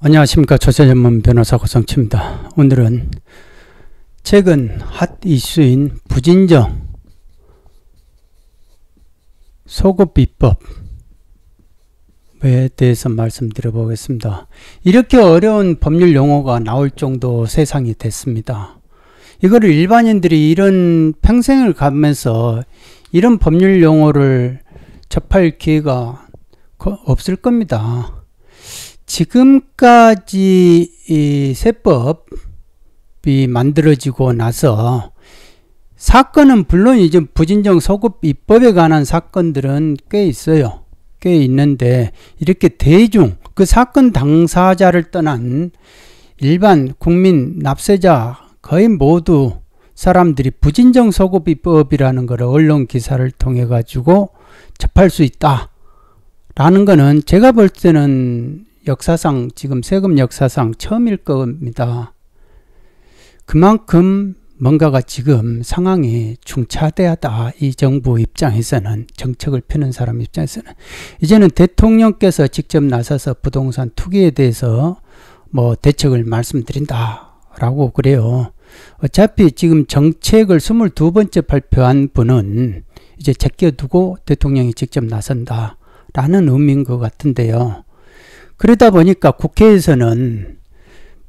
안녕하십니까 조세전문 변호사 고성치입니다. 오늘은 최근 핫 이슈인 부진정 소급 비법에 대해서 말씀드려 보겠습니다. 이렇게 어려운 법률 용어가 나올 정도 세상이 됐습니다. 이거를 일반인들이 이런 평생을 가면서 이런 법률 용어를 접할 기회가 없을 겁니다. 지금까지 이 세법이 만들어지고 나서 사건은 물론 이제 부진정 소급 입법에 관한 사건들은 꽤 있어요. 꽤 있는데 이렇게 대중 그 사건 당사자를 떠난 일반 국민 납세자 거의 모두 사람들이 부진정 소급 입법이라는 걸 언론 기사를 통해 가지고 접할 수 있다. 라는 거는 제가 볼 때는 역사상 지금 세금 역사상 처음일 겁니다. 그만큼 뭔가가 지금 상황이 중차대하다. 이 정부 입장에서는 정책을 펴는 사람 입장에서는 이제는 대통령께서 직접 나서서 부동산 투기에 대해서 뭐 대책을 말씀드린다라고 그래요. 어차피 지금 정책을 22번째 발표한 분은 이제 제껴두고 대통령이 직접 나선다라는 의미인 것 같은데요. 그러다 보니까 국회에서는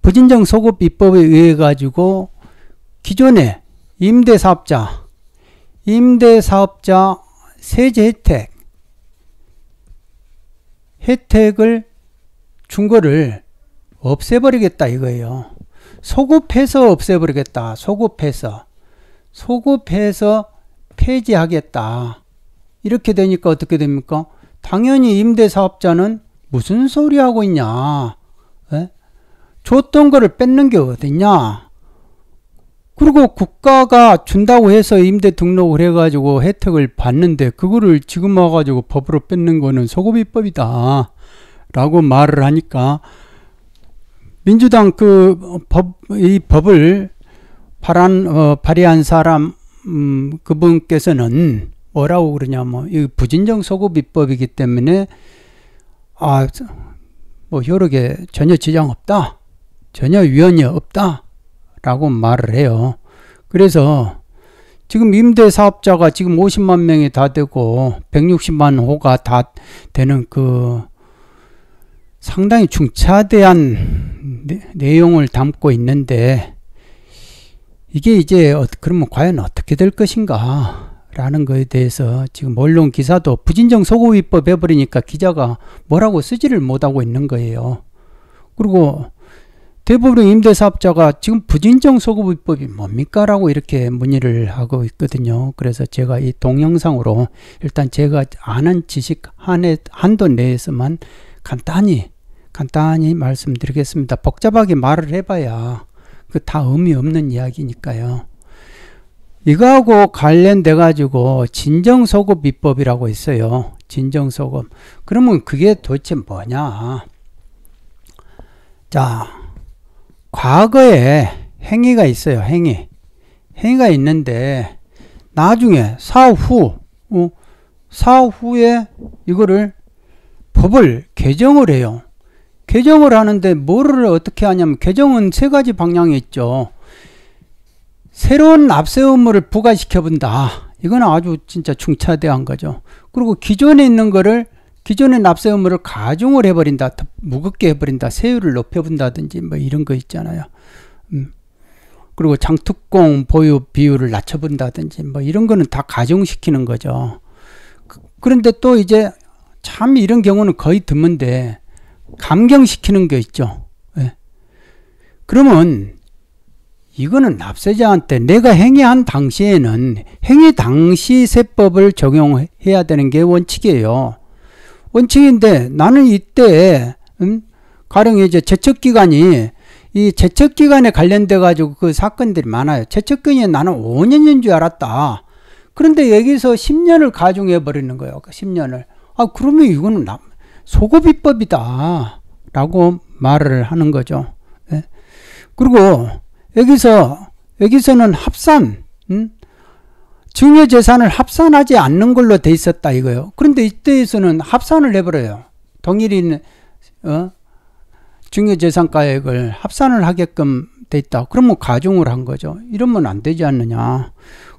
부진정 소급 비법에 의해 가지고 기존에 임대사업자, 임대사업자 세제 혜택, 혜택을 준 거를 없애버리겠다 이거예요. 소급해서 없애버리겠다. 소급해서. 소급해서 폐지하겠다. 이렇게 되니까 어떻게 됩니까? 당연히 임대사업자는 무슨 소리 하고 있냐? 에? 예? 줬던 거를 뺏는 게 어딨냐? 그리고 국가가 준다고 해서 임대 등록을 해가지고 혜택을 받는데 그거를 지금 와가지고 법으로 뺏는 거는 소급입법이다. 라고 말을 하니까 민주당 그 법, 이 법을 발한, 어, 발의한 사람, 음, 그분께서는 뭐라고 그러냐면, 뭐. 이 부진정 소급 입법이기 때문에 아, 뭐 효력에 전혀 지장 없다. 전혀 위헌이 없다. 라고 말을 해요. 그래서 지금 임대 사업자가 지금 50만 명이 다 되고 160만 호가 다 되는 그 상당히 중차대한 내용을 담고 있는데 이게 이제 어, 그러면 과연 어떻게 될 것인가? 라는 거에 대해서 지금 언론 기사도 부진정 소고위법 해버리니까 기자가 뭐라고 쓰지를 못하고 있는 거예요. 그리고 대부분 임대사업자가 지금 부진정 소급위법이 뭡니까? 라고 이렇게 문의를 하고 있거든요. 그래서 제가 이 동영상으로 일단 제가 아는 지식 한에, 한도 내에서만 간단히, 간단히 말씀드리겠습니다. 복잡하게 말을 해봐야 그 다 의미 없는 이야기니까요. 이거하고 관련돼 가지고 진정소급 비법이라고 있어요. 진정소급. 그러면 그게 도대체 뭐냐? 자, 과거에 행위가 있어요. 행위. 행위가 있는데 나중에 사후 어, 사후에 이거를 법을 개정을 해요. 개정을 하는데 뭐를 어떻게 하냐면 개정은 세 가지 방향이 있죠. 새로운 납세 의무를 부과시켜 본다. 이건 아주 진짜 중차대한 거죠. 그리고 기존에 있는 거를 기존의 납세 의무를 가중을 해버린다, 무겁게 해버린다, 세율을 높여본다든지 뭐 이런 거 있잖아요. 음. 그리고 장특공 보유 비율을 낮춰본다든지 뭐 이런 거는 다 가중시키는 거죠. 그, 그런데 또 이제 참 이런 경우는 거의 드문데 감경시키는 게 있죠. 예. 그러면 이거는 납세자한테 내가 행위한 당시에는 행위 당시 세법을 적용해야 되는 게 원칙이에요. 원칙인데 나는 이때 음? 가령 이제 제척 기간이 이 제척 기간에 관련돼 가지고 그 사건들이 많아요. 제척 기간이 나는 5년인 줄 알았다. 그런데 여기서 10년을 가중해 버리는 거예요. 10년을. 그 아 그러면 이거는 소급입법이다라고 말을 하는 거죠. 예? 그리고 여기서 여기서는 합산 음? 증여 재산을 합산하지 않는 걸로 돼 있었다 이거요. 그런데 이때에서는 합산을 해버려요. 동일인 어? 증여 재산가액을 합산을 하게끔 돼 있다. 그러면 뭐 가중을 한 거죠. 이러면 안 되지 않느냐.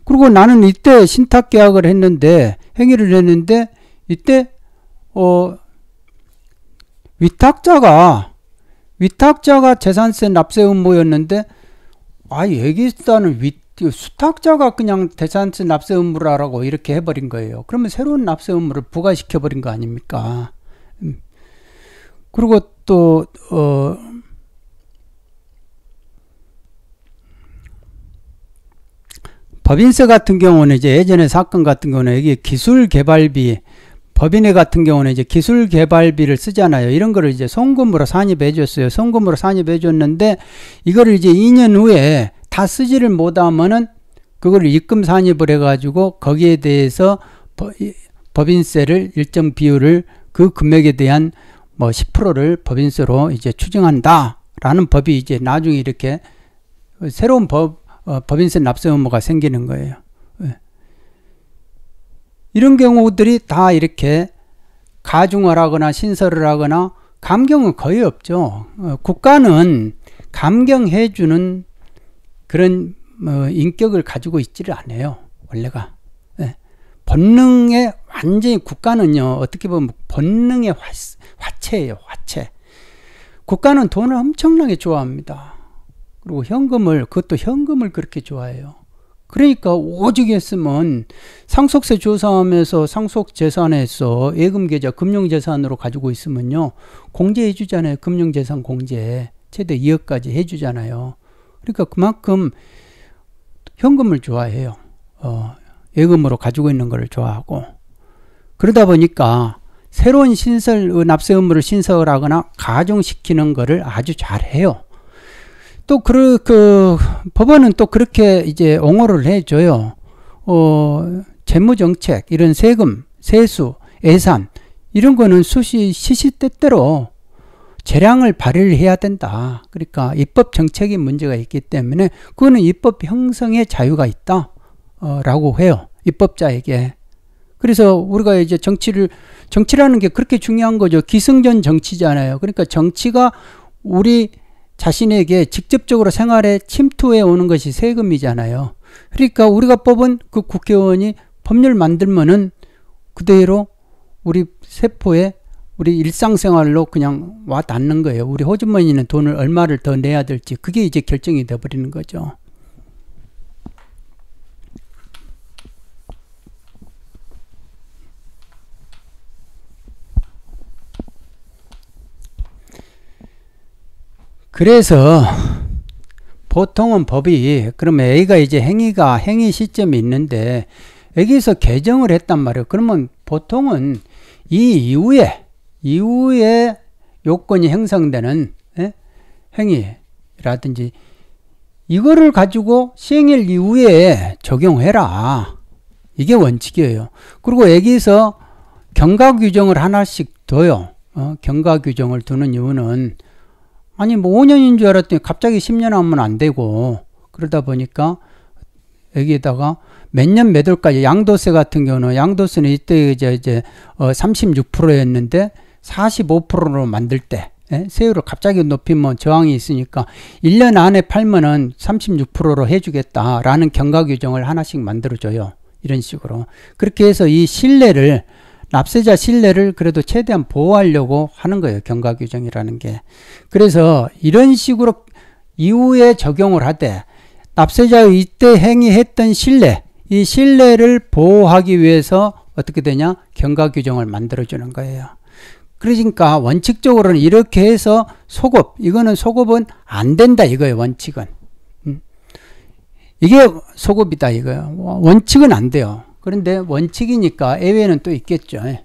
그리고 나는 이때 신탁 계약을 했는데 행위를 했는데 이때 어 위탁자가 위탁자가 재산세 납세 의무였는데 아여기했다는 위, 수탁자가 그냥 대산세 납세 의무를 하라고 이렇게 해버린 거예요. 그러면 새로운 납세 의무를 부과시켜버린 거 아닙니까? 음. 그리고 또, 어, 법인세 같은 경우는 이제 예전에 사건 같은 경우는 이게 기술 개발비, 법인회 같은 경우는 이제 기술 개발비를 쓰잖아요. 이런 거를 이제 송금으로 산입해 줬어요. 송금으로 산입해 줬는데 이거를 이제 2년 후에 다 쓰지를 못하면은 그걸 입금 산입을 해가지고 거기에 대해서 법인세를 일정 비율을 그 금액에 대한 뭐 10%를 법인세로 이제 추정한다라는 법이 이제 나중에 이렇게 새로운 법 어, 법인세 납세 의무가 생기는 거예요. 이런 경우들이 다 이렇게 가중을 하거나 신설을 하거나 감경은 거의 없죠. 어, 국가는 감경해주는 그런 어, 인격을 가지고 있지를 않아요. 원래가. 예. 본능의 완전히 국가는요. 어떻게 보면 본능의 화, 화체예요. 화체. 국가는 돈을 엄청나게 좋아합니다. 그리고 현금을 그것도 현금을 그렇게 좋아해요. 그러니까 오직 했으면 상속세 조사하면서 상속재산에서 예금계좌 금융재산으로 가지고 있으면요. 공제해주잖아요. 금융재산 공제. 최대 2억까지 해주잖아요. 그러니까 그만큼 현금을 좋아해요. 어, 예금으로 가지고 있는 것을 좋아하고. 그러다 보니까 새로운 신설, 납세 의무를 신설하거나 가중시키는 것을 아주 잘해요. 또 그, 그, 법원은 또 그렇게 이제 옹호를 해줘요. 어, 재무정책, 이런 세금, 세수, 예산, 이런 거는 수시, 시시때때로 재량을 발휘를 해야 된다. 그러니까 입법 정책이 문제가 있기 때문에 그거는 입법 형성의 자유가 있다. 어, 라고 해요. 입법자에게. 그래서 우리가 이제 정치를, 정치라는 게 그렇게 중요한 거죠. 기승전 정치잖아요. 그러니까 정치가 우리 자신에게 직접적으로 생활에 침투해 오는 것이 세금이잖아요. 그러니까 우리가 뽑은 그 국회의원이 법률 만들면은 그대로 우리 세포에 우리 일상생활로 그냥 와 닿는 거예요. 우리 호주머니는 돈을 얼마를 더 내야 될지 그게 이제 결정이 돼 버리는 거죠. 그래서 보통은 법이 그러면 A가 이제 행위가 행위 시점이 있는데 여기서 개정을 했단 말이에요. 그러면 보통은 이 이후에 이후에 요건이 형성되는 예? 행위라든지 이거를 가지고 시행일 이후에 적용해라. 이게 원칙이에요. 그리고 여기서 경과 규정을 하나씩 둬요. 어? 경과 규정을 두는 이유는 아니 뭐 5년인 줄 알았더니 갑자기 10년 하면 안 되고 그러다 보니까 여기에다가 몇 년 몇 월까지 양도세 같은 경우는 양도세는 이때 이제 이제 어 36%였는데 45%로 만들 때 예? 세율을 갑자기 높이면 뭐 저항이 있으니까 1년 안에 팔면은 36%로 해주겠다라는 경과 규정을 하나씩 만들어줘요. 이런 식으로. 그렇게 해서 이 신뢰를 납세자 신뢰를 그래도 최대한 보호하려고 하는 거예요. 경과 규정이라는 게. 그래서 이런 식으로 이후에 적용을 하되 납세자의 이때 행위했던 신뢰, 이 신뢰를 보호하기 위해서 어떻게 되냐? 경과 규정을 만들어 주는 거예요. 그러니까 원칙적으로는 이렇게 해서 소급, 이거는 소급은 안 된다 이거예요, 원칙은. 음. 이게 소급이다 이거예요. 원칙은 안 돼요. 그런데 원칙이니까 예외는 또 있겠죠. 예.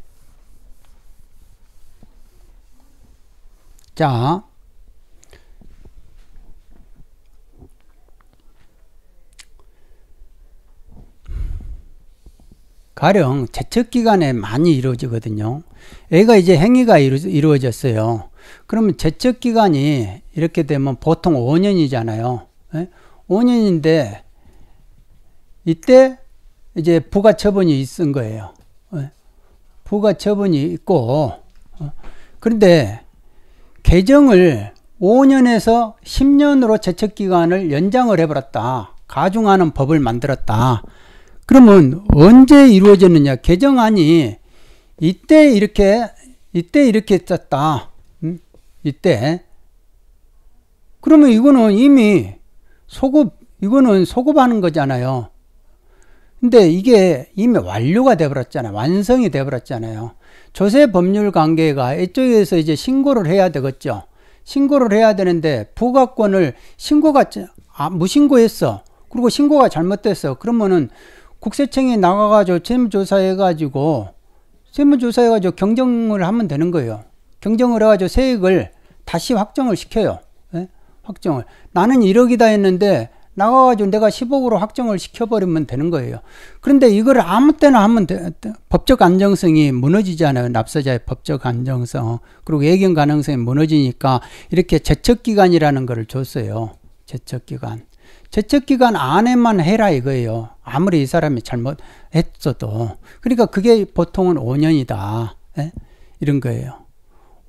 자, 가령 재척 기간에 많이 이루어지거든요. 애가 이제 행위가 이루, 어졌어요 그러면 재척 기간이 이렇게 되면 보통 5년이잖아요. 예? 5년인데 이때 이제 부가 처분이 있은 거예요. 예. 부가 처분이 있고 어. 그런데 개정을 5년에서 10년으로 제척 기간을 연장을 해버렸다. 가중하는 법을 만들었다. 그러면 언제 이루어졌느냐? 개정안이 이때 이렇게 이때 이렇게 짰다. 음? 이때 그러면 이거는 이미 소급 이거는 소급하는 거잖아요. 근데 이게 이미 완료가 돼버렸잖아요. 완성이 돼버렸잖아요. 조세 법률 관계가 이쪽에서 이제 신고를 해야 되겠죠. 신고를 해야 되는데 부가권을 신고가 아, 무신고했어. 그리고 신고가 잘못됐어. 그러면은 국세청에 나가가지고 세무조사해가지고 세무조사해가지고 경정을 하면 되는 거예요. 경정을 해가지고 세액을 다시 확정을 시켜요. 예? 확정을. 나는 1억이다 했는데 나와가지고 내가 10억으로 확정을 시켜버리면 되는 거예요. 그런데 이걸 아무 때나 하면 돼, 법적 안정성이 무너지잖아요. 납세자의 법적 안정성. 그리고 예견 가능성이 무너지니까 이렇게 제척기간이라는 거를 줬어요. 제척기간. 제척기간 안에만 해라 이거예요. 아무리 이 사람이 잘못했어도. 그러니까 그게 보통은 5년이다. 예? 이런 거예요.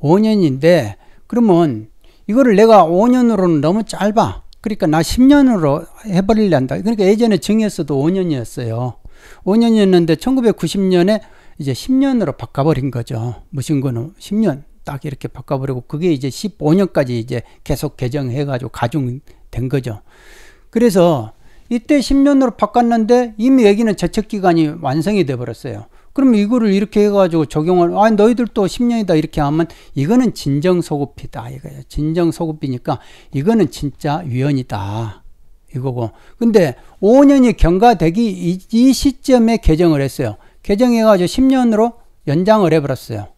5년인데, 그러면 이거를 내가 5년으로는 너무 짧아. 그러니까 나 10년으로 해버리려한다. 그러니까 예전에 정했어도 5년이었어요. 5년이었는데 1990년에 이제 10년으로 바꿔버린 거죠. 무슨거는 10년 딱 이렇게 바꿔버리고 그게 이제 15년까지 이제 계속 개정해가지고 가중된 거죠. 그래서 이때 10년으로 바꿨는데 이미 여기는 저촉기간이 완성이 돼버렸어요. 그럼 이거를 이렇게 해가지고 적용을, 아, 너희들 또 10년이다 이렇게 하면 이거는 진정 소급이다이거야 진정 소급이니까 이거는 진짜 위헌이다. 이거고. 근데 5년이 경과되기 이, 이 시점에 개정을 했어요. 개정해가지고 10년으로 연장을 해버렸어요.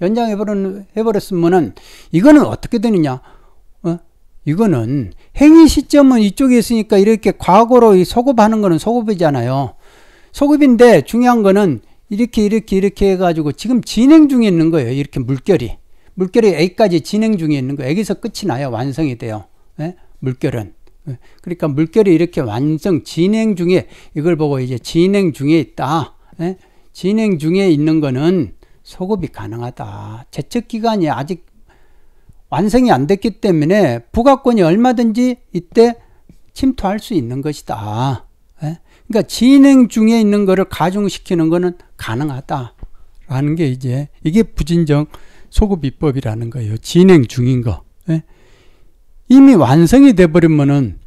연장해버렸으면은 이거는 어떻게 되느냐? 어? 이거는 행위 시점은 이쪽에 있으니까 이렇게 과거로 소급하는 거는 소급이잖아요. 소급인데 중요한 거는 이렇게 이렇게 이렇게 해가지고 지금 진행 중에 있는 거예요. 이렇게 물결이. 물결이 여기까지 진행 중에 있는 거 여기서 끝이 나요. 완성이 돼요. 예? 물결은. 예? 그러니까 물결이 이렇게 완성 진행 중에 이걸 보고 이제 진행 중에 있다. 예? 진행 중에 있는 거는 소급이 가능하다. 제척 기간이 아직 완성이 안 됐기 때문에 부가권이 얼마든지 이때 침투할 수 있는 것이다. 그러니까 진행 중에 있는 거를 가중시키는 거는 가능하다라는 게 이제 이게 부진정 소급 입법이라는 거예요. 진행 중인 거. 예? 이미 완성이 돼버리면은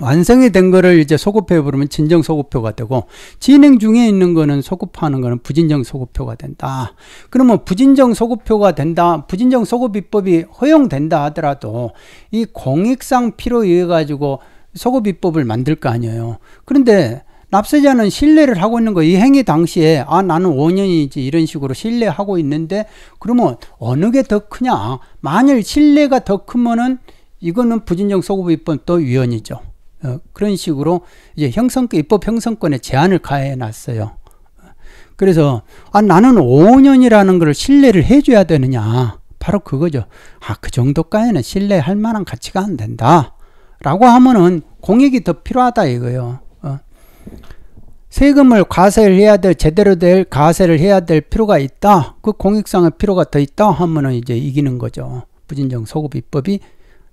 완성이 된 거를 이제 소급해 버리면 진정 소급표가 되고 진행 중에 있는 거는 소급하는 거는 부진정 소급표가 된다. 그러면 부진정 소급표가 된다. 부진정 소급 입법이 허용된다 하더라도 이 공익상 필요에 의해 가지고 소급입법을 만들 거 아니에요. 그런데 납세자는 신뢰를 하고 있는 거예요. 이 행위 당시에 아 나는 5년이지 이런 식으로 신뢰하고 있는데 그러면 어느 게 더 크냐? 만일 신뢰가 더 크면은 이거는 부진정 소급입법 또 위헌이죠. 어, 그런 식으로 이제 형성권 입법 형성권에 제한을 가해 놨어요. 그래서 아 나는 5년이라는 걸 신뢰를 해줘야 되느냐? 바로 그거죠. 아 그 정도까지는 신뢰할 만한 가치가 안 된다. 라고 하면은 공익이 더 필요하다 이거예요. 어. 세금을 과세를 해야 될 제대로 될 과세를 해야 될 필요가 있다. 그 공익상의 필요가 더 있다 하면은 이제 이기는 거죠. 부진정 소급 입법이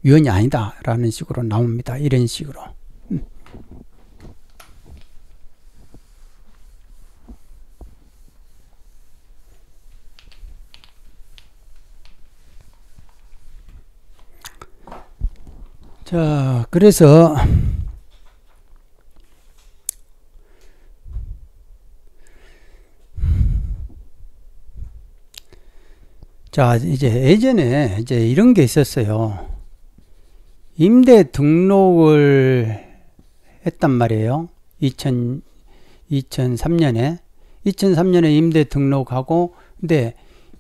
위헌이 아니다라는 식으로 나옵니다. 이런 식으로. 자, 그래서 자, 이제 예전에 이제 이런 게 있었어요. 임대 등록을 했단 말이에요. 2000, 2003년에. 2003년에 임대 등록하고, 근데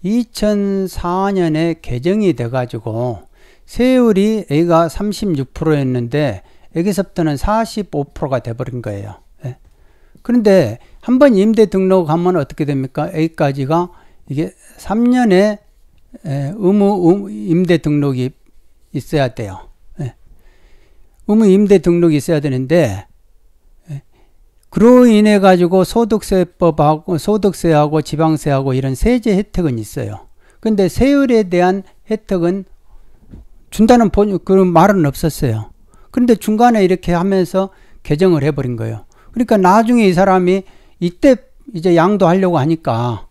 2004년에 개정이 돼가지고, 세율이 A가 36%였는데 a 기섭도는 45%가 돼버린 거예요. 예. 그런데 한번 임대 등록하면 어떻게 됩니까? A까지가 이게 3년에 예, 의무 임대 등록이 있어야 돼요. 예. 의무 임대 등록이 있어야 되는데 예. 그로 인해 가지고 소득세법하고 소득세하고 지방세하고 이런 세제 혜택은 있어요. 근데 세율에 대한 혜택은 준다는 본, 그런 말은 없었어요. 그런데 중간에 이렇게 하면서 개정을 해버린 거예요. 그러니까 나중에 이 사람이 이때 이제 양도하려고 하니까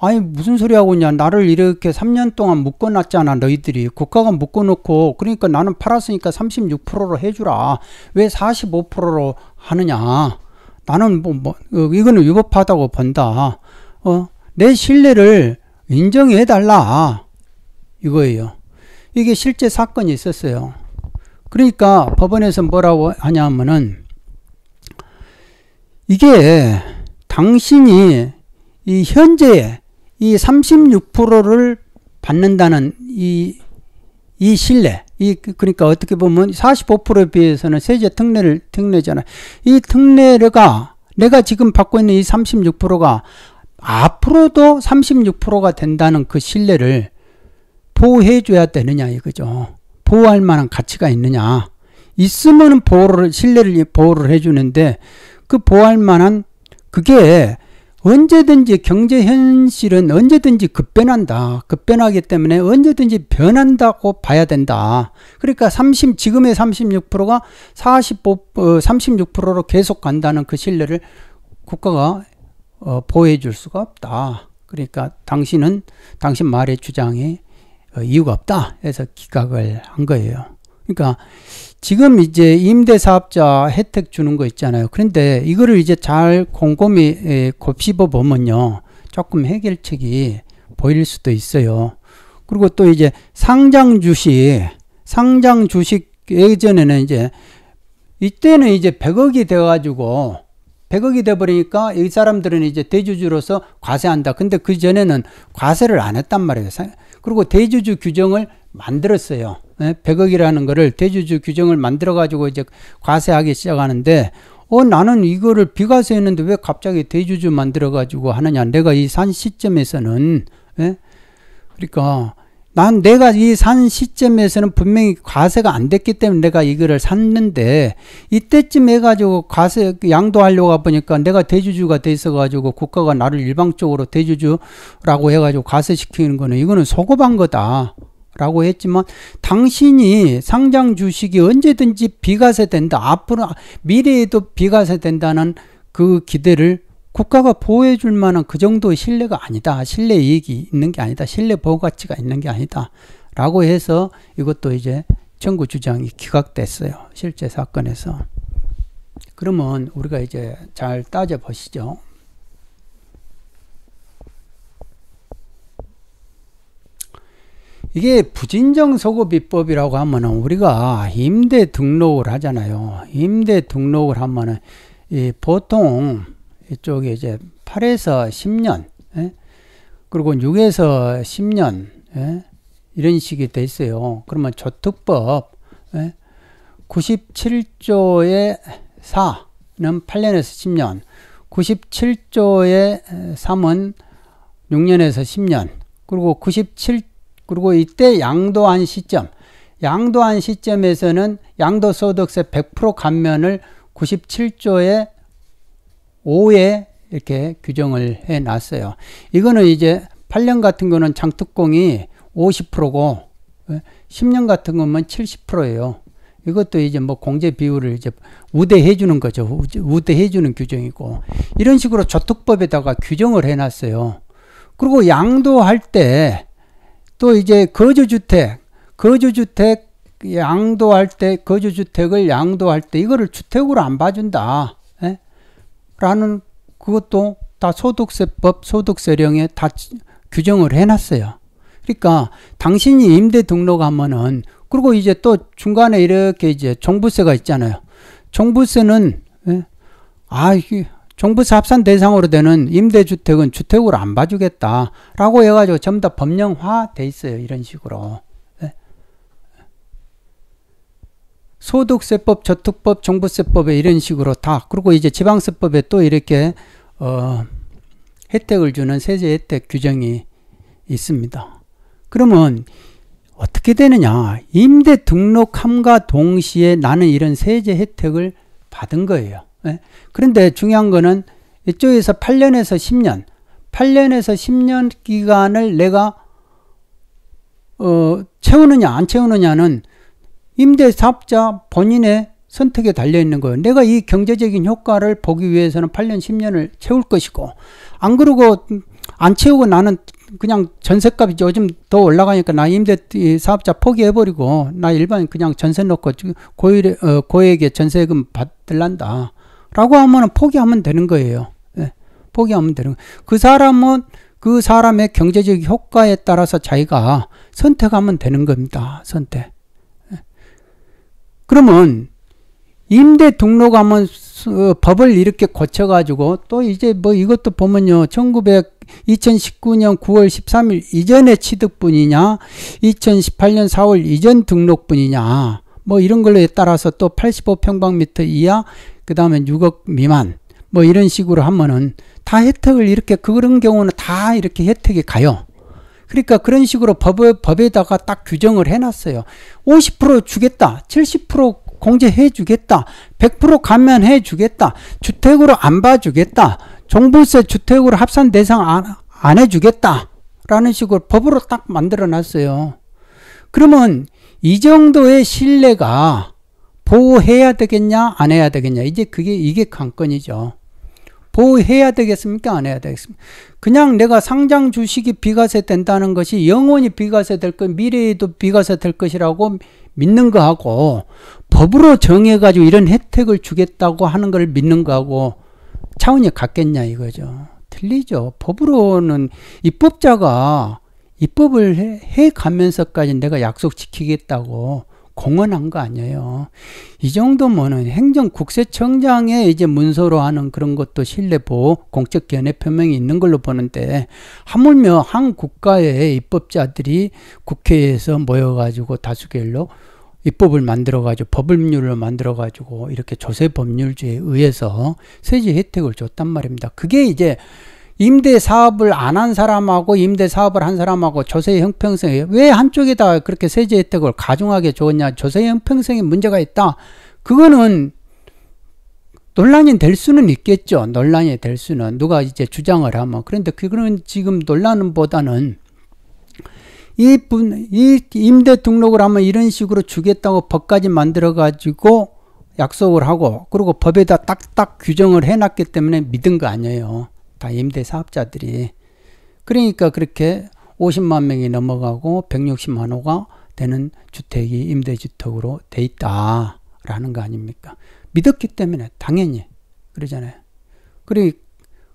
아니 무슨 소리 하고 있냐 나를 이렇게 3년 동안 묶어놨잖아 너희들이 국가가 묶어놓고 그러니까 나는 팔았으니까 36%로 해주라 왜 45%로 하느냐 나는 뭐, 뭐 이거는 위법하다고 본다 어내 신뢰를 인정해 달라 이거예요 이게 실제 사건이 있었어요. 그러니까 법원에서 뭐라고 하냐면은 이게 당신이 이 현재 이 36%를 받는다는 이, 이 신뢰, 이, 그, 그러니까 어떻게 보면 45%에 비해서는 세제 특례를, 특례잖아요. 이 특례가 내가 지금 받고 있는 이 36%가 앞으로도 36%가 된다는 그 신뢰를 보호해줘야 되느냐 이거죠. 보호할 만한 가치가 있느냐. 있으면은 보호를, 신뢰를 보호를 해주는데 그 보호할 만한 그게 언제든지 경제 현실은 언제든지 급변한다. 급변하기 때문에 언제든지 변한다고 봐야 된다. 그러니까 30 지금의 36%가 45 36%로 계속 간다는 그 신뢰를 국가가 어, 보호해 줄 수가 없다. 그러니까 당신은 당신 말의 주장이 어, 이유가 없다 해서 기각을 한 거예요. 그러니까 지금 이제 임대사업자 혜택 주는 거 있잖아요. 그런데 이거를 이제 잘 곰곰이 곱씹어 예, 보면요. 조금 해결책이 보일 수도 있어요. 그리고 또 이제 상장 주식, 상장 주식 예전에는 이제 이때는 이제 100억이 돼가지고 100억이 돼버리니까 이 사람들은 이제 대주주로서 과세한다. 근데 그 전에는 과세를 안 했단 말이에요. 그리고 대주주 규정을 만들었어요. 100억이라는 예? 거를 대주주 규정을 만들어가지고 이제 과세하기 시작하는데 어 나는 이거를 비과세했는데 왜 갑자기 대주주 만들어가지고 하느냐 내가 이 산 시점에서는 에? 예? 그러니까 난 내가 이 산 시점에서는 분명히 과세가 안 됐기 때문에 내가 이거를 샀는데 이때쯤 해가지고 과세 양도하려고 보니까 내가 대주주가 돼 있어가지고 국가가 나를 일방적으로 대주주라고 해가지고 과세시키는 거는 이거는 소급한 거다. 라고 했지만 당신이 상장 주식이 언제든지 비과세 된다 앞으로 미래에도 비과세 된다는 그 기대를 국가가 보호해 줄 만한 그 정도의 신뢰가 아니다. 신뢰 이익이 있는 게 아니다. 신뢰 보호 가치가 있는 게 아니다. 라고 해서 이것도 이제 청구 주장이 기각됐어요. 실제 사건에서. 그러면 우리가 이제 잘 따져 보시죠. 이게 부진정 소급입법이라고 하면은 우리가 임대 등록을 하잖아요. 임대 등록을 하면은 이 보통 이쪽에 이제 8에서 10년, 예? 그리고 6에서 10년, 예? 이런 식이 돼 있어요. 그러면 조특법, 예? 97조의 4는 8년에서 10년, 97조의 3은 6년에서 10년, 그리고 97, 그리고 이때 양도한 시점, 양도한 시점에서는 양도소득세 100% 감면을 97조의 5에 이렇게 규정을 해 놨어요. 이거는 이제 8년 같은 거는 장특공이 50%고 10년 예, 같은 거면 70%예요. 이것도 이제 뭐 공제 비율을 이제 우대해 주는 거죠. 우대해 주는 규정이고 이런 식으로 저특법에다가 규정을 해 놨어요. 그리고 양도할 때 또 이제 거주주택, 거주주택 양도할 때 거주주택을 양도할 때 이거를 주택으로 안 봐준다. 라는 그것도 다 소득세법 소득세령에 다 규정을 해놨어요. 그러니까 당신이 임대 등록하면은 그리고 이제 또 중간에 이렇게 이제 종부세가 있잖아요. 종부세는 예? 아 이게 종부세 합산 대상으로 되는 임대주택은 주택으로 안 봐주겠다라고 해가지고 전부 다 법령화 돼 있어요 이런 식으로. 소득세법, 저축법, 종부세법에 이런 식으로 다 그리고 이제 지방세법에 또 이렇게 어, 혜택을 주는 세제 혜택 규정이 있습니다. 그러면 어떻게 되느냐? 임대 등록함과 동시에 나는 이런 세제 혜택을 받은 거예요. 예? 그런데 중요한 거는 이쪽에서 8년에서 10년, 8년에서 10년 기간을 내가 어, 채우느냐 안 채우느냐는 임대사업자 본인의 선택에 달려있는 거예요. 내가 이 경제적인 효과를 보기 위해서는 8년, 10년을 채울 것이고, 안 그러고, 안 채우고 나는 그냥 전세값이 요즘 더 올라가니까 나 임대 사업자 포기해버리고, 나 일반 그냥 전세 놓고 고일 어, 고액의 전세금 받을란다. 라고 하면 포기하면 되는 거예요. 네. 포기하면 되는 거예요. 그 사람은 그 사람의 경제적 효과에 따라서 자기가 선택하면 되는 겁니다. 선택. 그러면 임대 등록 하면 어, 법을 이렇게 고쳐 가지고 또 이제 뭐 이것도 보면요. 1900 2019년 9월 13일 이전의 취득분이냐 2018년 4월 이전 등록분이냐 뭐 이런 걸로에 따라서 또 85평방미터 이하 그 다음에 6억 미만 뭐 이런 식으로 하면은 다 혜택을 이렇게 그런 경우는 다 이렇게 혜택이 가요. 그러니까 그런 식으로 법, 에다가딱 법에 규정을 해놨어요. 50% 주겠다. 70% 공제해 주겠다. 100% 감면해 주겠다. 주택으로 안 봐주겠다. 종부세 주택으로 합산 대상 안, 안 해주겠다. 라는 식으로 법으로 딱 만들어 놨어요. 그러면 이 정도의 신뢰가 보호해야 되겠냐, 안 해야 되겠냐. 이제 그게 이게 관건이죠. 보호해야 되겠습니까? 안 해야 되겠습니까? 그냥 내가 상장 주식이 비과세 된다는 것이 영원히 비과세 될 것, 미래에도 비과세 될 것이라고 믿는 거하고 법으로 정해가지고 이런 혜택을 주겠다고 하는 걸 믿는 거하고 차원이 같겠냐 이거죠. 틀리죠. 법으로는 입법자가 입법을 해, 해 가면서까지 내가 약속 지키겠다고 공헌한 거 아니에요. 이 정도면은 행정국세청장의 이제 문서로 하는 그런 것도 신뢰보호 공적 견해 표명이 있는 걸로 보는데 하물며 한 국가의 입법자들이 국회에서 모여가지고 다수결로 입법을 만들어가지고 법률을 만들어가지고 이렇게 조세 법률주의에 의해서 세제 혜택을 줬단 말입니다. 그게 이제 임대 사업을 안 한 사람하고 임대 사업을 한 사람하고 조세 형평성이 왜 한쪽에다 그렇게 세제 혜택을 가중하게 줬냐 조세 형평성에 문제가 있다 그거는 논란이 될 수는 있겠죠 논란이 될 수는 누가 이제 주장을 하면 그런데 그거는 지금 논란은 보다는 이, 분, 이 임대 등록을 하면 이런 식으로 주겠다고 법까지 만들어 가지고 약속을 하고 그리고 법에다 딱딱 규정을 해놨기 때문에 믿은 거 아니에요. 다 임대 사업자들이 그러니까 그렇게 50만 명이 넘어가고 160만 호가 되는 주택이 임대주택으로 돼 있다라는 거 아닙니까? 믿었기 때문에 당연히 그러잖아요. 그리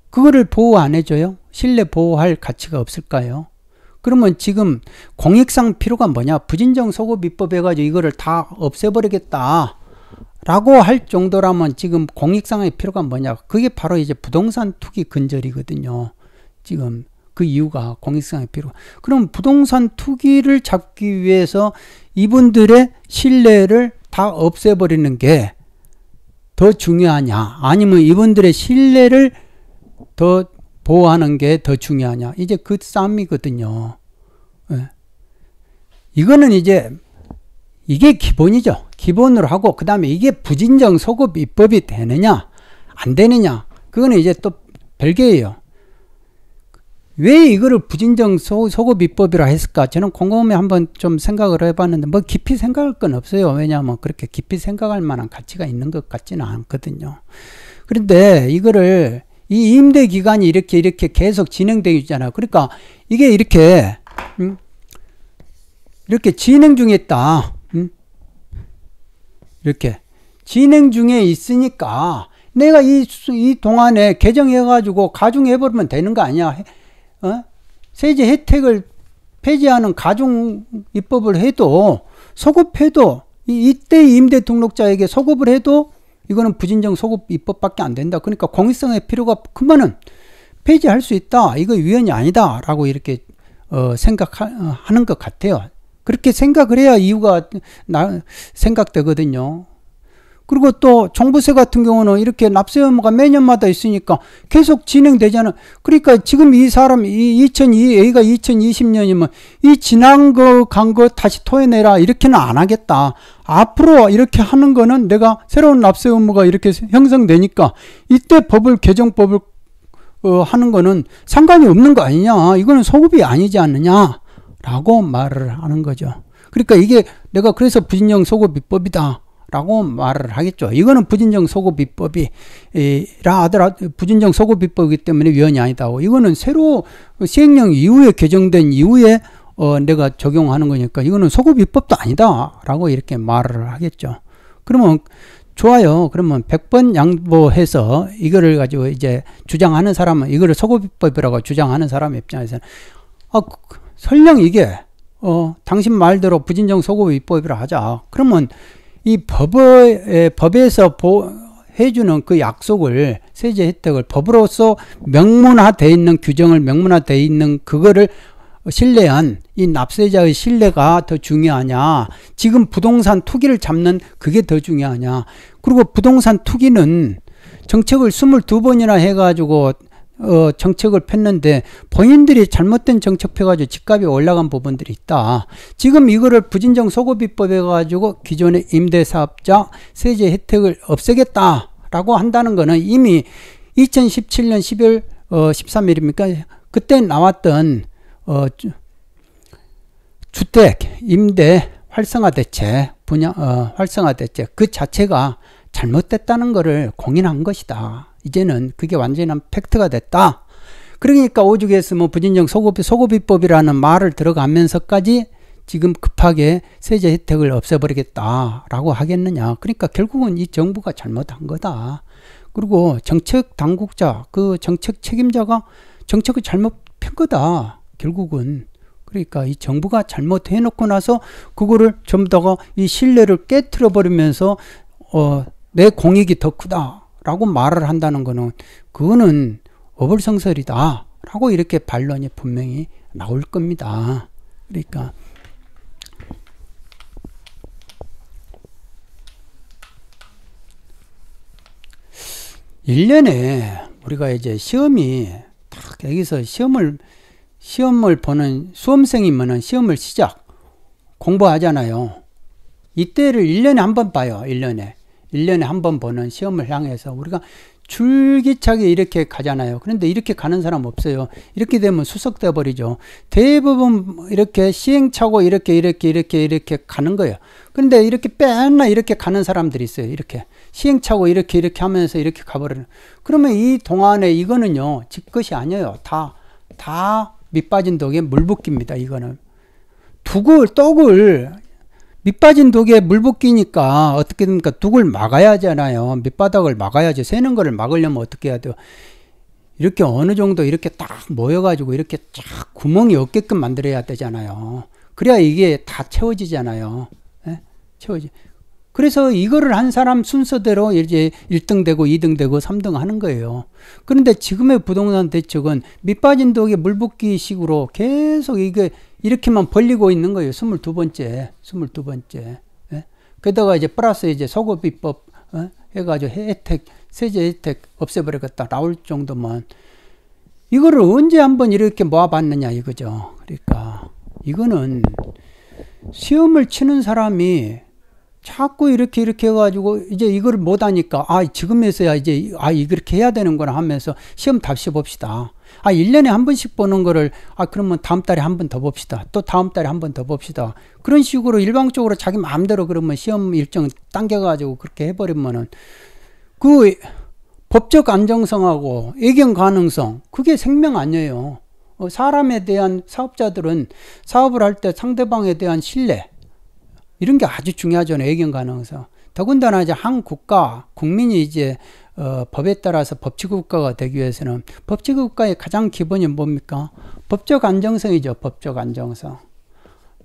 그거를 보호 안 해줘요? 신뢰 보호할 가치가 없을까요? 그러면 지금 공익상 필요가 뭐냐? 부진정 소급 입법 해가지고 이거를 다 없애버리겠다. 라고 할 정도라면 지금 공익상의 필요가 뭐냐. 그게 바로 이제 부동산 투기 근절이거든요. 지금 그 이유가 공익상의 필요. 그럼 부동산 투기를 잡기 위해서 이분들의 신뢰를 다 없애버리는 게 더 중요하냐. 아니면 이분들의 신뢰를 더 보호하는 게 더 중요하냐. 이제 그 싸움이거든요. 예. 이거는 이제 이게 기본이죠. 기본으로 하고 그 다음에 이게 부진정 소급 입법이 되느냐 안 되느냐 그거는 이제 또 별개예요. 왜 이거를 부진정 소, 소급 입법이라 했을까? 저는 곰곰이 한번 좀 생각을 해봤는데 뭐 깊이 생각할 건 없어요. 왜냐하면 그렇게 깊이 생각할 만한 가치가 있는 것 같지는 않거든요. 그런데 이거를 이 임대 기간이 이렇게 이렇게 계속 진행되어 있잖아요. 그러니까 이게 이렇게 음, 이렇게 진행 중에 있다. 이렇게 진행 중에 있으니까 내가 이, 이 동안에 개정해가지고 가중해버리면 되는 거 아니야. 어? 세제 혜택을 폐지하는 가중 입법을 해도 소급해도 이때 임대 등록자에게 소급을 해도 이거는 부진정 소급 입법밖에 안 된다. 그러니까 공익성의 필요가 크면은 폐지할 수 있다. 이거 위헌이 아니다라고 이렇게 어, 생각하는 어, 것 같아요. 그렇게 생각을 해야 이유가 나, 생각되거든요. 그리고 또 종부세 같은 경우는 이렇게 납세 의무가 매년마다 있으니까 계속 진행되잖아. 그러니까 지금 이 사람 이 2002, A가 2020년이면 이 지난 거 간 거 다시 토해내라 이렇게는 안 하겠다. 앞으로 이렇게 하는 거는 내가 새로운 납세 의무가 이렇게 형성되니까 이때 법을 개정법을 어, 하는 거는 상관이 없는 거 아니냐. 이거는 소급이 아니지 않느냐. 라고 말을 하는 거죠. 그러니까 이게 내가 그래서 부진정 소급 비법이다. 라고 말을 하겠죠. 이거는 부진정 소급 비법이라 하더라도 아, 부진정 소급 비법이기 때문에 위헌이 아니다 이거는 새로 시행령 이후에 개정된 이후에 어 내가 적용하는 거니까 이거는 소급 비법도 아니다라고 이렇게 말을 하겠죠. 그러면 좋아요. 그러면 100번 양보해서 이거를 가지고 이제 주장하는 사람은 이거를 소급 비법이라고 주장하는 사람 입장에서는 아 그, 설령 이게 어, 당신 말대로 부진정 소급 입법이라 하자. 그러면 이 법의, 법에서 보, 해주는 그 약속을 세제 혜택을 법으로서 명문화돼 있는 규정을 명문화돼 있는 그거를 신뢰한 이 납세자의 신뢰가 더 중요하냐 지금 부동산 투기를 잡는 그게 더 중요하냐 그리고 부동산 투기는 정책을 22번이나 해가지고 어, 정책을 폈는데 본인들이 잘못된 정책 펴가지고 집값이 올라간 부분들이 있다. 지금 이거를 부진정 소고비법 해가지고 기존의 임대사업자 세제 혜택을 없애겠다라고 한다는 거는 이미 2017년 12월 어, 13일입니까? 그때 나왔던 어, 주택 임대 활성화 대책 분야 어, 활성화 대책 그 자체가 잘못됐다는 것을 공인한 것이다. 이제는 그게 완전한 팩트가 됐다. 그러니까 오죽에서 뭐 부진정 소급소급비법이라는 말을 들어가면서까지 지금 급하게 세제 혜택을 없애버리겠다라고 하겠느냐. 그러니까 결국은 이 정부가 잘못한 거다. 그리고 정책 당국자, 그 정책 책임자가 정책을 잘못 편 거다. 결국은. 그러니까 이 정부가 잘못해놓고 나서 그거를 전부 다가 이 신뢰를 깨뜨려 버리면서 어, 내 공익이 더 크다. 라고 말을 한다는 거는 그거는 어불성설이다 라고 이렇게 반론이 분명히 나올 겁니다. 그러니까 1년에 우리가 이제 시험이 딱 여기서 시험을 시험을 보는 수험생이면은 시험을 시작 공부하잖아요. 이때를 1년에한 번 봐요. 1년에 1년에 한 번 보는 시험을 향해서 우리가 줄기차게 이렇게 가잖아요. 그런데 이렇게 가는 사람 없어요. 이렇게 되면 수석돼 버리죠. 대부분 이렇게 시행착오 이렇게 이렇게 이렇게 이렇게 가는 거예요. 그런데 이렇게 빼나 이렇게 가는 사람들이 있어요. 이렇게 시행착오 이렇게 이렇게 하면서 이렇게 가버리는. 그러면 이 동안에 이거는요 집 것이 아니에요. 다 다 밑빠진 독에 물 붓기입니다. 이거는 두글 떡을 밑빠진 독에 물 붓기니까 어떻게 됩니까? 독을 막아야 하잖아요. 밑바닥을 막아야지. 새는 거를 막으려면 어떻게 해야 돼요? 이렇게 어느 정도 이렇게 딱 모여가지고 이렇게 쫙 구멍이 없게끔 만들어야 되잖아요. 그래야 이게 다 채워지잖아요. 네? 채워지. 그래서 이거를 한 사람 순서대로 이제 1등 되고 2등 되고 3등 하는 거예요. 그런데 지금의 부동산 대책은 밑빠진 독에 물 붓기 식으로 계속 이게 이렇게만 벌리고 있는 거예요. 22번째, 22번째. 예? 게다가 이제 플러스 이제 소급비법 어? 해가지고 혜택, 세제 혜택 없애버리겠다 나올 정도면 이거를 언제 한번 이렇게 모아봤느냐 이거죠. 그러니까 이거는 시험을 치는 사람이 자꾸 이렇게 이렇게 해가지고 이제 이걸 못하니까 아 지금에서야 이제 아 이렇게 해야 되는구나 하면서 시험 답시 봅시다. 아, 1년에 한 번씩 보는 거를, 아, 그러면 다음 달에 한 번 더 봅시다. 또 다음 달에 한 번 더 봅시다. 그런 식으로 일방적으로 자기 마음대로 그러면 시험 일정 당겨가지고 그렇게 해버리면은, 그 법적 안정성하고 애견 가능성, 그게 생명 아니에요. 어, 사람에 대한 사업자들은 사업을 할 때 상대방에 대한 신뢰, 이런 게 아주 중요하잖아요. 애견 가능성. 더군다나 이제 한 국가, 국민이 이제 어, 법에 따라서 법치국가가 되기 위해서는 법치국가의 가장 기본이 뭡니까? 법적 안정성이죠. 법적 안정성.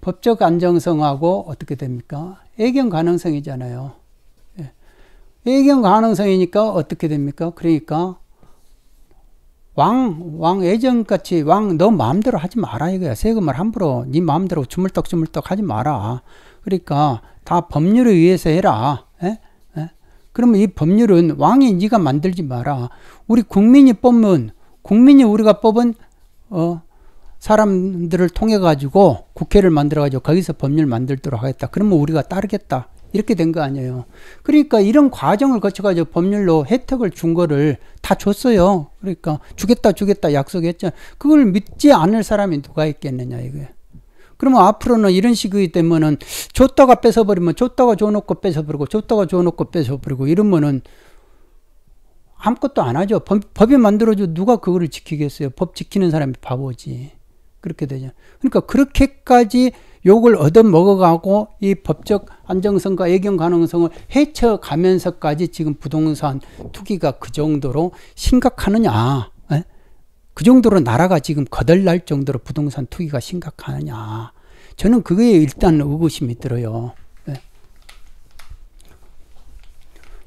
법적 안정성하고 어떻게 됩니까? 애견 가능성이잖아요. 예. 애견 가능성이니까 어떻게 됩니까? 그러니까 왕, 왕애정같이왕 너 마음대로 하지 마라 이거야. 세금을 함부로 네 마음대로 주물떡주물떡 하지 마라. 그러니까 다 법률에 의해서 해라. 에? 예? 그러면 이 법률은 왕이 네가 만들지 마라. 우리 국민이 뽑는 국민이 우리가 뽑은 어 사람들을 통해 가지고 국회를 만들어 가지고 거기서 법률 만들도록 하겠다. 그러면 우리가 따르겠다. 이렇게 된 거 아니에요. 그러니까 이런 과정을 거쳐가지고 법률로 혜택을 준 거를 다 줬어요. 그러니까 주겠다 주겠다 약속했죠. 그걸 믿지 않을 사람이 누가 있겠느냐 이거예요. 그러면 앞으로는 이런 식이기 때문에는 줬다가 뺏어버리면 줬다가 줘놓고 뺏어버리고 줬다가 줘놓고 뺏어버리고 이러면은 아무것도 안 하죠. 법, 이만들어져 누가 그거를 지키겠어요. 법 지키는 사람이 바보지. 그렇게 되죠. 그러니까 그렇게까지 욕을 얻어먹어가고 이 법적 안정성과 애경 가능성을 헤쳐가면서까지 지금 부동산 투기가 그 정도로 심각하느냐. 그 정도로 나라가 지금 거덜날 정도로 부동산 투기가 심각하냐. 느 저는 그게 일단 의구심이 들어요. 네.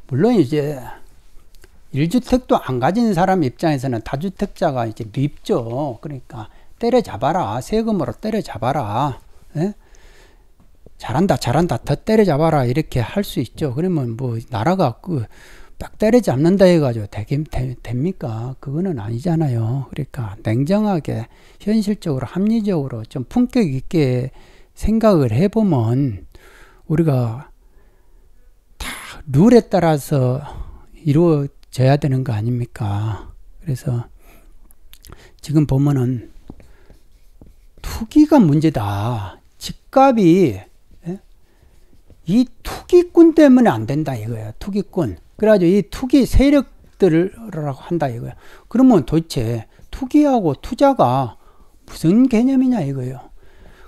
물론 이제 1주택도 안 가진 사람 입장에서는 다주택자가 이제 밉죠. 그러니까 때려잡아라. 세금으로 때려잡아라. 네? 잘한다, 잘한다, 더 때려잡아라. 이렇게 할 수 있죠. 그러면 뭐 나라가 그딱 때려 잡는다 해가지고 되긴 되, 됩니까? 그거는 아니잖아요. 그러니까 냉정하게 현실적으로 합리적으로 좀 품격 있게 생각을 해보면 우리가 다 룰에 따라서 이루어져야 되는 거 아닙니까? 그래서 지금 보면은 투기가 문제다. 집값이 예? 이 투기꾼 때문에 안 된다 이거예 투기꾼. 그래가지고 이 투기 세력들을라고 한다 이거야. 그러면 도대체 투기하고 투자가 무슨 개념이냐 이거예요.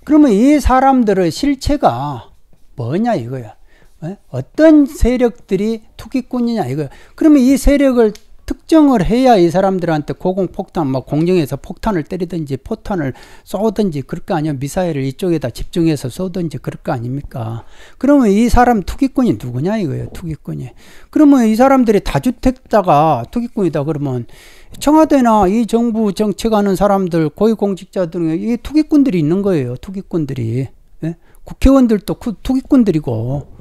그러면 이 사람들의 실체가 뭐냐 이거야. 예? 어떤 세력들이 투기꾼이냐 이거야. 그러면 이 세력을 특정을 해야 이 사람들한테 고공폭탄, 뭐 공중에서 폭탄을 때리든지 포탄을 쏘든지 그럴 거 아니에요. 미사일을 이쪽에다 집중해서 쏘든지 그럴 거 아닙니까? 그러면 이 사람 투기꾼이 누구냐 이거예요. 투기꾼이. 그러면 이 사람들이 다주택자가 투기꾼이다 그러면 청와대나 이 정부 정책하는 사람들, 고위공직자들 이 투기꾼들이 있는 거예요. 투기꾼들이. 예? 국회의원들도 그 투기꾼들이고.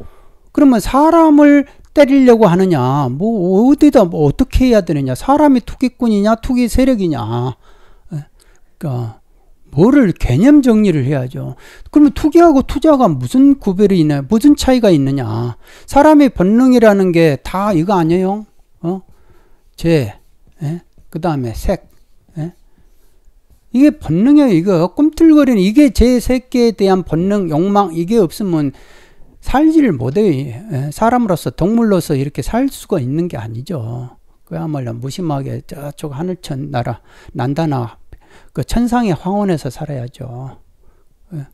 그러면 사람을 때리려고 하느냐, 뭐, 어디다, 뭐, 어떻게 해야 되느냐, 사람이 투기꾼이냐, 투기 세력이냐, 예, 그러니까, 뭐를 개념 정리를 해야죠. 그러면 투기하고 투자가 무슨 구별이 있나요 무슨 차이가 있느냐. 사람의 본능이라는 게 다 이거 아니에요? 어? 재, 예? 그 다음에 색, 예? 이게 본능이에요, 이거. 꿈틀거리는, 이게 제 새끼에 대한 본능, 욕망, 이게 없으면 살지를 못해 예, 사람으로서 동물로서 이렇게 살 수가 있는 게 아니죠. 그야말로 무심하게 저쪽 하늘천 나라 난다나 그 천상의 황혼에서 살아야죠. 예,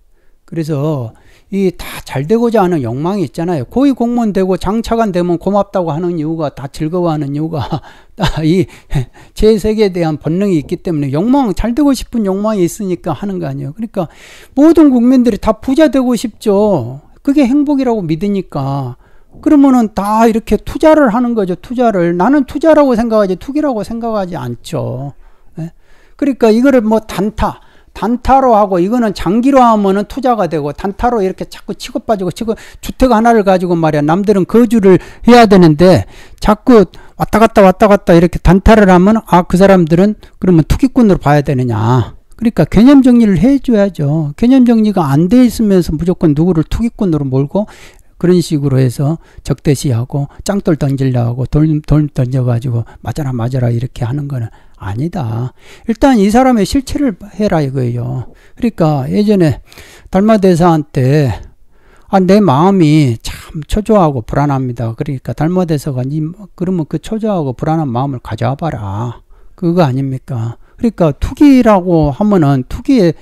그래서 이 다 잘 되고자 하는 욕망이 있잖아요. 고위 공무원 되고 장차관 되면 고맙다고 하는 이유가 다 즐거워하는 이유가 이 제세계에 대한 본능이 있기 때문에 욕망 잘 되고 싶은 욕망이 있으니까 하는 거 아니에요. 그러니까 모든 국민들이 다 부자 되고 싶죠. 그게 행복이라고 믿으니까 그러면은 다 이렇게 투자를 하는 거죠. 투자를 나는 투자라고 생각하지 투기라고 생각하지 않죠. 예? 그러니까 이거를 뭐 단타 단타로 하고 이거는 장기로 하면은 투자가 되고 단타로 이렇게 자꾸 치고 빠지고 치고 주택 하나를 가지고 말이야 남들은 거주를 해야 되는데 자꾸 왔다 갔다 왔다 갔다 이렇게 단타를 하면 아 그 사람들은 그러면 투기꾼으로 봐야 되느냐 그러니까 개념 정리를 해줘야죠. 개념 정리가 안 돼 있으면서 무조건 누구를 투기꾼으로 몰고 그런 식으로 해서 적대시하고 짱돌 던질려 하고 돌, 돌 던져가지고 맞아라 맞아라 이렇게 하는 거는 아니다. 일단 이 사람의 실체를 해라 이거예요. 그러니까 예전에 달마대사한테 아, 내 마음이 참 초조하고 불안합니다. 그러니까 달마대사가 니 그러면 그 초조하고 불안한 마음을 가져와 봐라. 그거 아닙니까? 그러니까 투기라고 하면은 투기에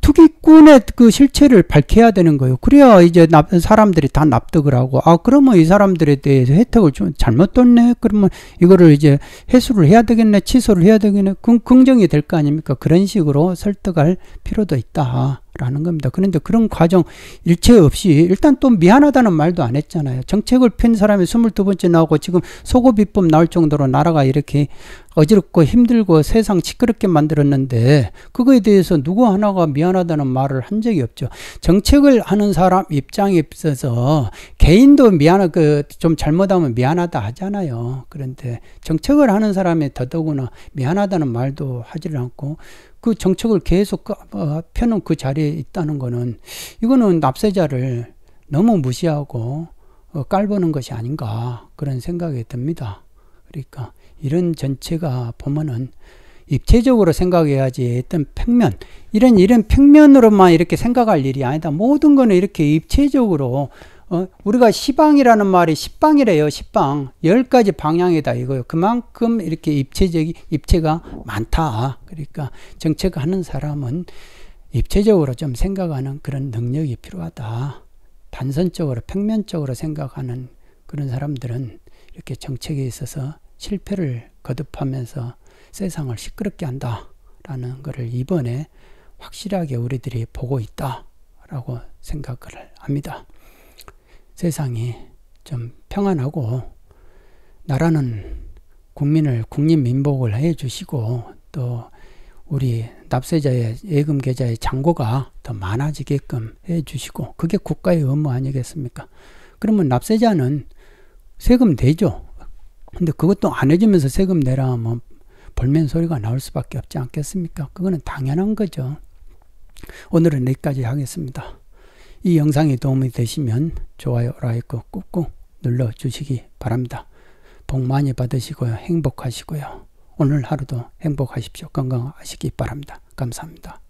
투기 꾼의그 실체를 밝혀야 되는 거예요. 그래야 이제 납, 사람들이 다 납득을 하고, 아, 그러면 이 사람들에 대해서 혜택을 좀 잘못 뒀네? 그러면 이거를 이제 해수를 해야 되겠네? 취소를 해야 되겠네? 그 긍정이 될 거 아닙니까? 그런 식으로 설득할 필요도 있다. 라는 겁니다. 그런데 그런 과정 일체 없이 일단 또 미안하다는 말도 안 했잖아요. 정책을 편 사람이 22번째 나오고 지금 소고비법 나올 정도로 나라가 이렇게 어지럽고 힘들고 세상 시끄럽게 만들었는데 그거에 대해서 누구 하나가 미안하다는 말 말을 한 적이 없죠. 정책을 하는 사람 입장에 있어서 개인도 미안하, 그, 좀 잘못하면 미안하다 하잖아요. 그런데 정책을 하는 사람이 더더구나 미안하다는 말도 하지를 않고 그 정책을 계속 그, 어, 펴놓은 그 자리에 있다는 거는 이거는 납세자를 너무 무시하고 어, 깔보는 것이 아닌가 그런 생각이 듭니다. 그러니까 이런 전체가 보면은 입체적으로 생각해야지 어떤 평면 이런 이런 평면으로만 이렇게 생각할 일이 아니다. 모든 거는 이렇게 입체적으로 어, 우리가 시방이라는 말이 십방이래요. 십방 열가지 방향이다 이거요. 그만큼 이렇게 입체적이 입체가 많다. 그러니까 정책 하는 사람은 입체적으로 좀 생각하는 그런 능력이 필요하다. 단선적으로 평면적으로 생각하는 그런 사람들은 이렇게 정책에 있어서 실패를 거듭하면서 세상을 시끄럽게 한다라는 것을 이번에 확실하게 우리들이 보고 있다라고 생각을 합니다. 세상이 좀 평안하고 나라는 국민을 국민 민복을 해 주시고 또 우리 납세자의 예금 계좌의 잔고가 더 많아지게끔 해 주시고 그게 국가의 업무 아니겠습니까? 그러면 납세자는 세금 내죠. 근데 그것도 안 해주면서 세금 내라 하면 뭐 볼멘 소리가 나올 수밖에 없지 않겠습니까? 그거는 당연한 거죠. 오늘은 여기까지 하겠습니다. 이 영상이 도움이 되시면 좋아요, 라이크 꾹꾹 눌러주시기 바랍니다. 복 많이 받으시고요. 행복하시고요. 오늘 하루도 행복하십시오. 건강하시기 바랍니다. 감사합니다.